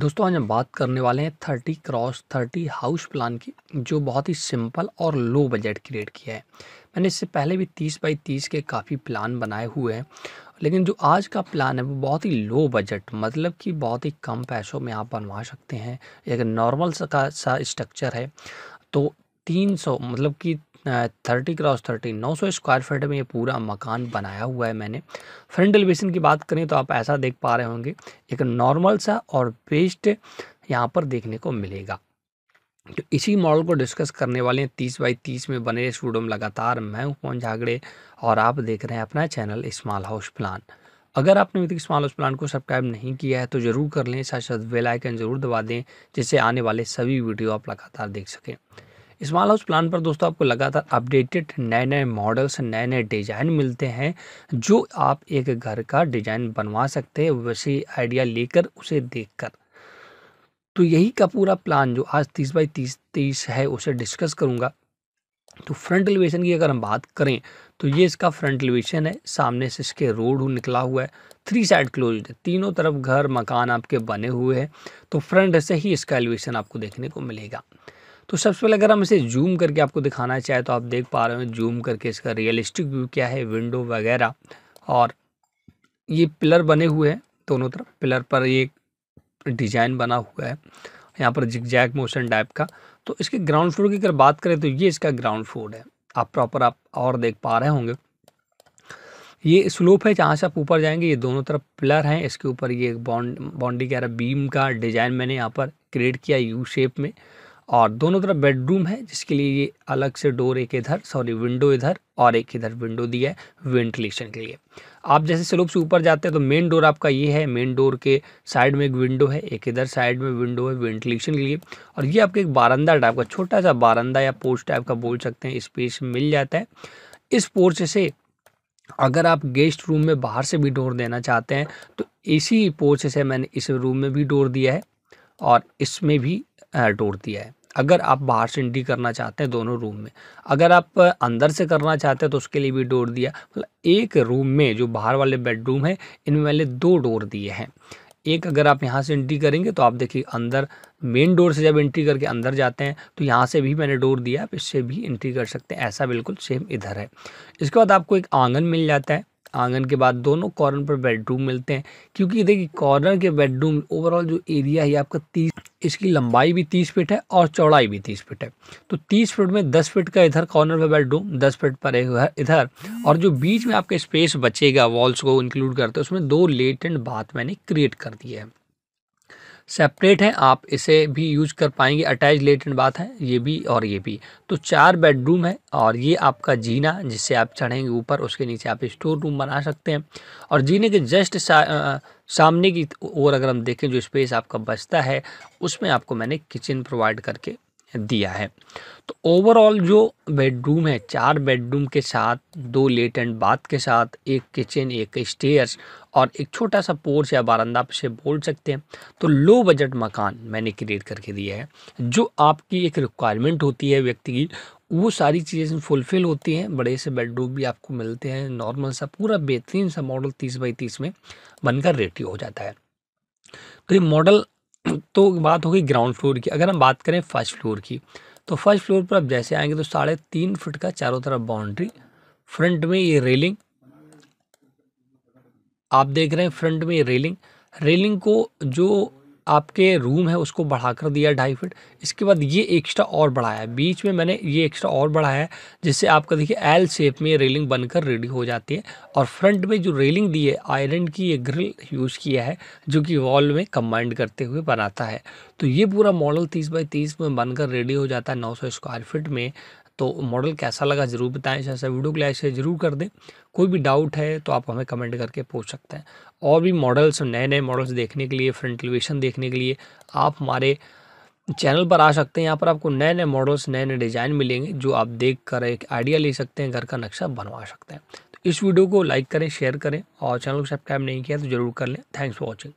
दोस्तों आज हम बात करने वाले हैं thirty cross thirty house plan की जो बहुत ही सिंपल और लो बजट क्रिएट किया है मैंने इससे पहले भी तीस बाई तीस के काफ़ी प्लान बनाए हुए हैं लेकिन जो आज का प्लान है वो बहुत ही लो बजट मतलब कि बहुत ही कम पैसों में आप बनवा सकते हैं एक नॉर्मल सा का सा स्ट्रक्चर है तो तीन सौ मतलब कि थर्टी क्रॉस थर्टी नौ सौ स्क्वायर फीट में ये पूरा मकान बनाया हुआ है मैंने फ्रंट एलिवेशन की बात करें तो आप ऐसा देख पा रहे होंगे एक नॉर्मल सा और बेस्ट यहाँ पर देखने को मिलेगा तो इसी मॉडल को डिस्कस करने वाले हैं तीस बाई तीस में बने स्टूडियो में लगातार मैं हूँ झागड़े और आप देख रहे हैं अपना चैनल स्मॉल हाउस प्लान अगर आपने अभी तक स्मॉल हाउस प्लान को सब्सक्राइब नहीं किया है तो ज़रूर कर लें साथ साथ बेल आइकन ज़रूर दबा दें जिससे आने वाले सभी वीडियो आप लगातार देख सकें स्मॉल हाउस प्लान पर दोस्तों आपको लगातार अपडेटेड नए नए मॉडल्स नए नए डिज़ाइन मिलते हैं जो आप एक घर का डिज़ाइन बनवा सकते हैं वैसे आइडिया लेकर उसे देखकर तो यही का पूरा प्लान जो आज तीस बाई तीस तीस है उसे डिस्कस करूँगा तो फ्रंट एलिवेशन की अगर हम बात करें तो ये इसका फ्रंट एलिवेशन है सामने से इसके रोड निकला हुआ है थ्री साइड क्लोज है तीनों तरफ घर मकान आपके बने हुए हैं तो फ्रंट से ही इसका एलिवेशन आपको देखने को मिलेगा तो सबसे पहले अगर हम इसे जूम करके आपको दिखाना चाहें तो आप देख पा रहे हो जूम करके इसका रियलिस्टिक व्यू क्या है विंडो वगैरह और ये पिलर बने हुए हैं दोनों तरफ पिलर पर ये डिजाइन बना हुआ है यहाँ पर जिग मोशन टाइप का तो इसके ग्राउंड फ्लोर की अगर बात करें तो ये इसका ग्राउंड फ्लोर है आप प्रॉपर आप और देख पा रहे होंगे ये स्लोप है जहाँ से आप ऊपर जाएंगे ये दोनों तरफ पिलर हैं इसके ऊपर ये बाउंड बाउंड्री कह रहा बीम का डिज़ाइन मैंने यहाँ पर क्रिएट किया यू शेप में और दोनों तरफ बेडरूम है जिसके लिए ये अलग से डोर एक इधर सॉरी विंडो इधर और एक इधर विंडो दिया है वेंटिलेशन के लिए आप जैसे स्लोप से ऊपर जाते हैं तो मेन डोर आपका ये है मेन डोर के साइड में एक विंडो है एक इधर साइड में विंडो है वेंटिलेशन के लिए और ये आपके एक बारंदा टाइप का छोटा सा बारंदा या पोर्च टाइप का बोल सकते हैं स्पेस मिल जाता है इस पोर्च से अगर आप गेस्ट रूम में बाहर से भी डोर देना चाहते हैं तो इसी पोर्च से मैंने इस रूम में भी डोर दिया है और इसमें भी तोड़ दिया है अगर आप बाहर से एंट्री करना चाहते हैं दोनों रूम में अगर आप अंदर से करना चाहते हैं तो उसके लिए भी डोर दिया मतलब एक रूम में जो बाहर वाले बेडरूम है इनमें मैंने दो डोर दिए हैं एक अगर आप यहाँ से एंट्री करेंगे तो आप देखिए अंदर मेन डोर से जब एंट्री करके अंदर जाते हैं तो यहाँ से भी मैंने डोर दिया आप इससे भी एंट्री कर सकते हैं ऐसा बिल्कुल सेम इधर है इसके बाद आपको एक आंगन मिल जाता है आंगन के बाद दोनों कॉर्नर पर बेडरूम मिलते हैं क्योंकि देखिए कॉर्नर के बेडरूम ओवरऑल जो एरिया है आपका तीस इसकी लंबाई भी तीस फीट है और चौड़ाई भी तीस फीट है तो तीस फीट में दस फीट का इधर कॉर्नर पर बेडरूम दस फीट पर इधर और जो बीच में आपका स्पेस बचेगा वॉल्स को इंक्लूड करते हैं उसमें दो लेट एंड बाथ मैंने क्रिएट कर दिया है सेपरेट है आप इसे भी यूज कर पाएंगे अटैच लेटेड बात है ये भी और ये भी तो चार बेडरूम है और ये आपका जीना जिससे आप चढ़ेंगे ऊपर उसके नीचे आप स्टोर रूम बना सकते हैं और जीने के जस्ट सा, सामने की ओर अगर हम देखें जो स्पेस आपका बचता है उसमें आपको मैंने किचन प्रोवाइड करके दिया है तो ओवरऑल जो बेडरूम है चार बेडरूम के साथ दो लेट एंड बाथ के साथ एक किचन एक स्टेयर्स और एक छोटा सा पोर्च या बारंदा से बोल सकते हैं तो लो बजट मकान मैंने क्रिएट करके दिया है जो आपकी एक रिक्वायरमेंट होती है व्यक्ति की वो सारी चीज़ें फुलफ़िल होती हैं बड़े से बेडरूम भी आपको मिलते हैं नॉर्मल सा पूरा बेहतरीन सा मॉडल तीस बाई तीस में बनकर रेडी हो जाता है तो ये मॉडल तो बात हो गई ग्राउंड फ्लोर की अगर हम बात करें फर्स्ट फ्लोर की तो फर्स्ट फ्लोर पर आप जैसे आएंगे तो साढ़े तीन फुट का चारों तरफ बाउंड्री फ्रंट में ये रेलिंग आप देख रहे हैं फ्रंट में ये रेलिंग रेलिंग को जो आपके रूम है उसको बढ़ाकर दिया ढाई फिट इसके बाद ये एक्स्ट्रा और बढ़ाया है बीच में मैंने ये एक्स्ट्रा और बढ़ाया है जिससे आपका देखिए एल शेप में रेलिंग बनकर रेडी हो जाती है और फ्रंट में जो रेलिंग दी है आयरन की ये ग्रिल यूज़ किया है जो कि वॉल में कम्बाइंड करते हुए बनाता है तो ये पूरा मॉडल तीस बाई तीस में बनकर रेडी हो जाता है नौ स्क्वायर फिट में तो मॉडल कैसा लगा ज़रूर बताएं ऐसा वीडियो को लाइक शेयर जरूर कर दें कोई भी डाउट है तो आप हमें कमेंट करके पूछ सकते हैं और भी मॉडल्स नए नए मॉडल्स देखने के लिए फ्रंट एलिवेशन देखने के लिए आप हमारे चैनल पर आ सकते हैं यहाँ पर आपको नए नए मॉडल्स नए नए डिज़ाइन मिलेंगे जो आप देख कर एक आइडिया ले सकते हैं घर का नक्शा बनवा सकते हैं तो इस वीडियो को लाइक करें शेयर करें और चैनल को सब्सक्राइब नहीं किया तो जरूर कर लें थैंक्स फॉर वॉचिंग